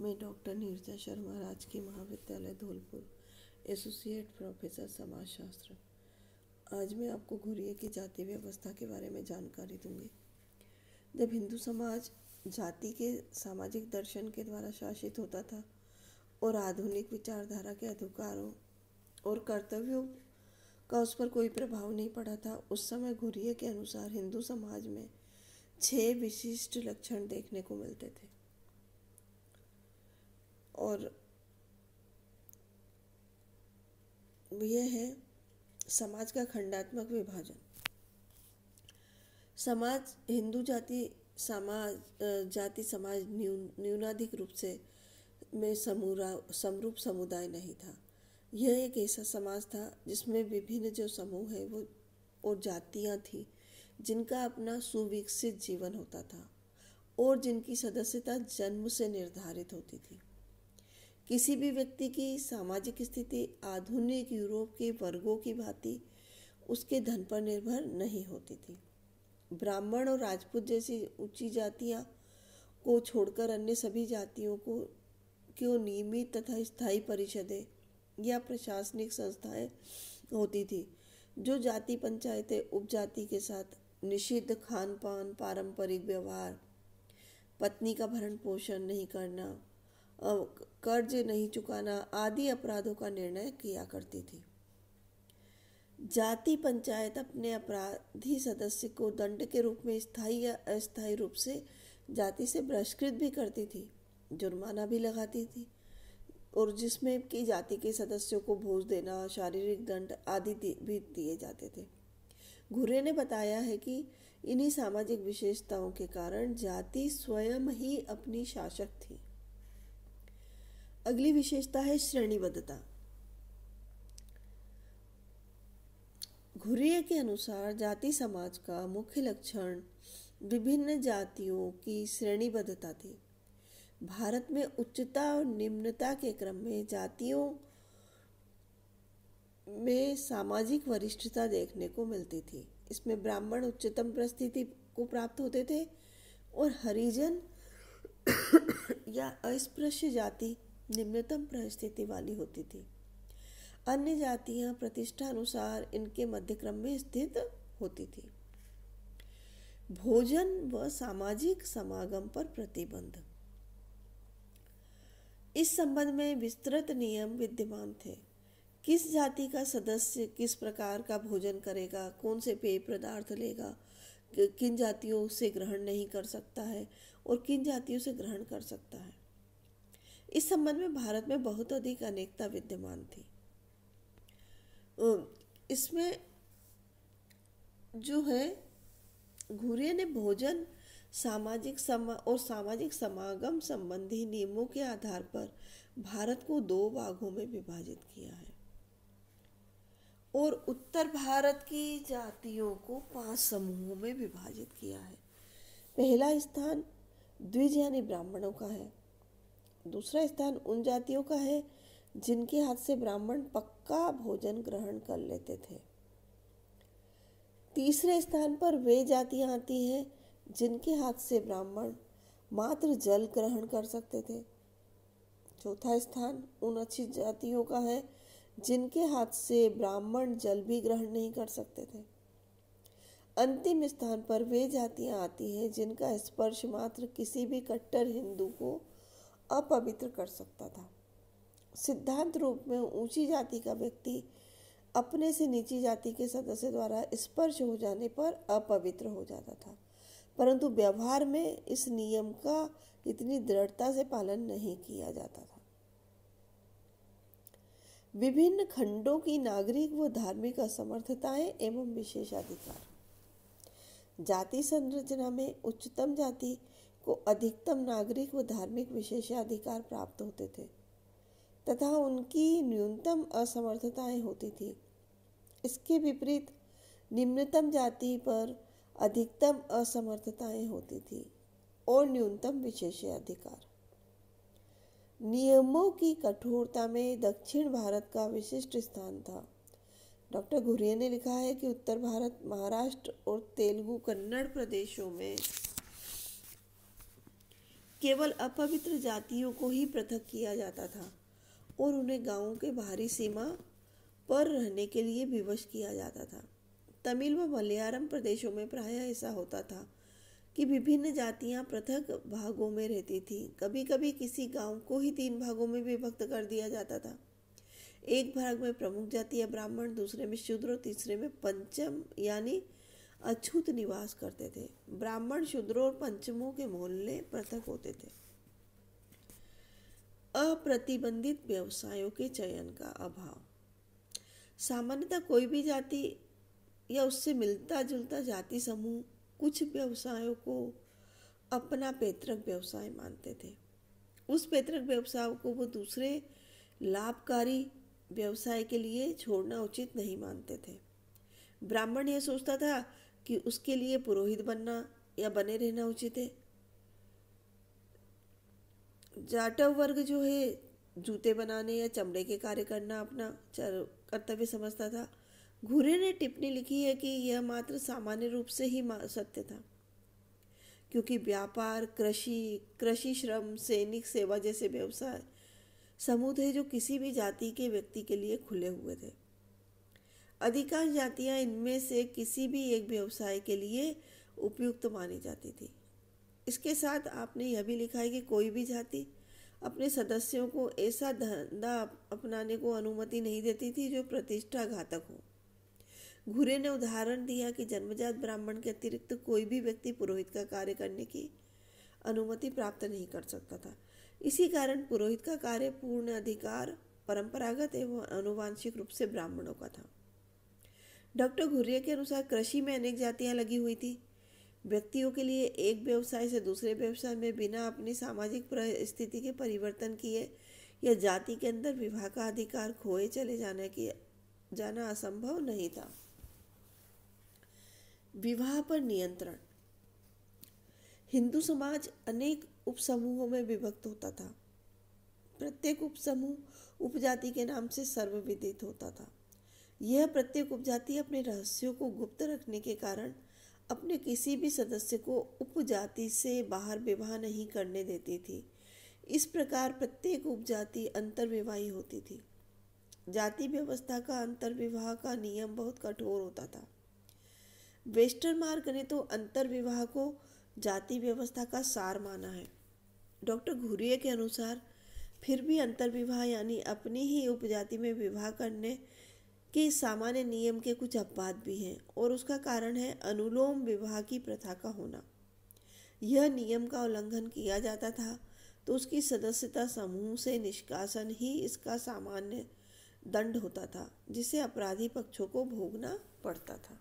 मैं डॉक्टर नीरजा शर्मा राजकीय महाविद्यालय धौलपुर एसोसिएट प्रोफेसर समाजशास्त्र आज मैं आपको घुरिए की जाति व्यवस्था के बारे में जानकारी दूंगी जब हिंदू समाज जाति के सामाजिक दर्शन के द्वारा शासित होता था और आधुनिक विचारधारा के अधिकारों और कर्तव्यों का उस पर कोई प्रभाव नहीं पड़ा था उस समय घुरिए के अनुसार हिंदू समाज में छः विशिष्ट लक्षण देखने को मिलते थे और यह है समाज का खंडात्मक विभाजन समाज हिंदू जाति समाज जाति समाज न्यून न्यूनाधिक रूप से में समूरा समरूप समुदाय नहीं था यह एक ऐसा समाज था जिसमें विभिन्न जो समूह है वो और जातियां थी जिनका अपना सुविकसित जीवन होता था और जिनकी सदस्यता जन्म से निर्धारित होती थी किसी भी व्यक्ति की सामाजिक स्थिति आधुनिक यूरोप के वर्गों की भांति उसके धन पर निर्भर नहीं होती थी ब्राह्मण और राजपूत जैसी ऊंची जातियां को छोड़कर अन्य सभी जातियों को क्यों नियमित तथा स्थायी परिषदें या प्रशासनिक संस्थाएं होती थी जो जाति पंचायतें उपजाति के साथ निषिद्ध खान पान पारंपरिक व्यवहार पत्नी का भरण पोषण नहीं करना कर्ज नहीं चुकाना आदि अपराधों का निर्णय किया करती थी जाति पंचायत अपने अपराधी सदस्य को दंड के रूप में स्थायी या अस्थायी रूप से जाति से बहिष्कृत भी करती थी जुर्माना भी लगाती थी और जिसमें कि जाति के सदस्यों को भोज देना शारीरिक दंड आदि भी दिए जाते थे घुरे ने बताया है कि इन्हीं सामाजिक विशेषताओं के कारण जाति स्वयं ही अपनी शासक थी अगली विशेषता है श्रेणीबद्धता घुरिये के अनुसार जाति समाज का मुख्य लक्षण विभिन्न जातियों की श्रेणीबद्धता थी भारत में उच्चता और निम्नता के क्रम में जातियों में सामाजिक वरिष्ठता देखने को मिलती थी इसमें ब्राह्मण उच्चतम परिस्थिति को प्राप्त होते थे और हरिजन या अस्पृश्य जाति निम्नतम परिस्थिति वाली होती थी अन्य जातियां प्रतिष्ठा अनुसार इनके मध्यक्रम में स्थित होती थी भोजन व सामाजिक समागम पर प्रतिबंध इस संबंध में विस्तृत नियम विद्यमान थे किस जाति का सदस्य किस प्रकार का भोजन करेगा कौन से पेय पदार्थ लेगा किन जातियों से ग्रहण नहीं कर सकता है और किन जातियों से ग्रहण कर सकता है इस संबंध में भारत में बहुत अधिक अनेकता विद्यमान थी इसमें जो है घुरे ने भोजन सामाजिक समा और सामाजिक समागम संबंधी नियमों के आधार पर भारत को दो भागों में विभाजित किया है और उत्तर भारत की जातियों को पांच समूहों में विभाजित किया है पहला स्थान द्विज यानी ब्राह्मणों का है दूसरा स्थान उन जातियों का है जिनके हाथ से ब्राह्मण पक्का भोजन ग्रहण कर लेते थे तीसरे स्थान पर वे जातियां आती हैं जिनके हाथ से ब्राह्मण मात्र जल ग्रहण कर सकते थे चौथा स्थान उन अच्छी जातियों का है जिनके हाथ से ब्राह्मण जल भी ग्रहण नहीं कर सकते थे अंतिम स्थान पर वे जातियां आती हैं जिनका स्पर्श मात्र किसी भी कट्टर हिंदू को अपवित्र कर सकता था सिद्धांत रूप में ऊंची जाति का व्यक्ति अपने से नीची जाति के सदस्य द्वारा स्पर्श हो जाने पर अपवित्र हो जाता था परंतु व्यवहार में इस नियम का इतनी दृढ़ता से पालन नहीं किया जाता था विभिन्न खंडों की नागरिक व धार्मिक असमर्थताएं एवं विशेषाधिकार जाति संरचना में उच्चतम जाति को अधिकतम नागरिक व धार्मिक विशेषाधिकार प्राप्त होते थे तथा उनकी न्यूनतम असमर्थताएं होती थी इसके विपरीत निम्नतम जाति पर अधिकतम असमर्थताएं होती थी और न्यूनतम विशेषाधिकार नियमों की कठोरता में दक्षिण भारत का विशिष्ट स्थान था डॉक्टर घुरिया ने लिखा है कि उत्तर भारत महाराष्ट्र और तेलुगु कन्नड़ प्रदेशों में केवल अपवित्र जातियों को ही पृथक किया जाता था और उन्हें गांवों के बाहरी सीमा पर रहने के लिए विवश किया जाता था तमिल व मलयालम प्रदेशों में प्रायः ऐसा होता था कि विभिन्न जातियां पृथक भागों में रहती थीं कभी कभी किसी गांव को ही तीन भागों में विभक्त कर दिया जाता था एक भाग में प्रमुख जाति या ब्राह्मण दूसरे में शूद्र और तीसरे में पंचम यानी अछूत निवास करते थे ब्राह्मण शूद्रों और पंचमों के मोहल्ले पृथक होते थे अप्रतिबंधित व्यवसायों के चयन का अभाव सामान्यतः कोई भी जाति या उससे मिलता जुलता जाति समूह कुछ व्यवसायों को अपना पैतृक व्यवसाय मानते थे उस पैतृक व्यवसाय को वो दूसरे लाभकारी व्यवसाय के लिए छोड़ना उचित नहीं मानते थे ब्राह्मण यह सोचता था कि उसके लिए पुरोहित बनना या बने रहना उचित है जाटव वर्ग जो है जूते बनाने या चमड़े के कार्य करना अपना कर्तव्य समझता था घुरे ने टिप्पणी लिखी है कि यह मात्र सामान्य रूप से ही सत्य था क्योंकि व्यापार कृषि कृषि श्रम सैनिक सेवा जैसे व्यवसाय समूह थे जो किसी भी जाति के व्यक्ति के लिए खुले हुए थे अधिकांश जातियां इनमें से किसी भी एक व्यवसाय के लिए उपयुक्त मानी जाती थी इसके साथ आपने यह भी लिखा है कि कोई भी जाति अपने सदस्यों को ऐसा धंधा अपनाने को अनुमति नहीं देती थी जो प्रतिष्ठा घातक हो घुरे ने उदाहरण दिया कि जन्मजात ब्राह्मण के अतिरिक्त कोई भी व्यक्ति पुरोहित का कार्य करने की अनुमति प्राप्त नहीं कर सकता था इसी कारण पुरोहित का कार्य पूर्ण अधिकार परंपरागत एवं अनुवांशिक रूप से ब्राह्मणों का था डॉक्टर घुर्रिया के अनुसार कृषि में अनेक जातियाँ लगी हुई थी व्यक्तियों के लिए एक व्यवसाय से दूसरे व्यवसाय में बिना अपनी सामाजिक परिस्थिति के परिवर्तन किए या जाति के अंदर विवाह का अधिकार खोए चले जाने की जाना असंभव नहीं था विवाह पर नियंत्रण हिंदू समाज अनेक उपसमूहों में विभक्त होता था प्रत्येक उपसमूह उपजाति के नाम से सर्वविदित होता था यह प्रत्येक उपजाति अपने रहस्यों को गुप्त रखने के कारण अपने किसी भी सदस्य को उपजाति से बाहर विवाह नहीं करने देती थी इस प्रकार प्रत्येक उपजाति अंतर्विवाही होती थी जाति व्यवस्था का अंतर्विवाह का नियम बहुत कठोर होता था वेस्टर्न मार्ग ने तो अंतर्विवाह को जाति व्यवस्था का सार माना है डॉक्टर घुरिये के अनुसार फिर भी अंतर्विवाह यानी अपनी ही उपजाति में विवाह करने के इस सामान्य नियम के कुछ अपवाद भी हैं और उसका कारण है अनुलोम विवाह की प्रथा का होना यह नियम का उल्लंघन किया जाता था तो उसकी सदस्यता समूह से निष्कासन ही इसका सामान्य दंड होता था जिसे अपराधी पक्षों को भोगना पड़ता था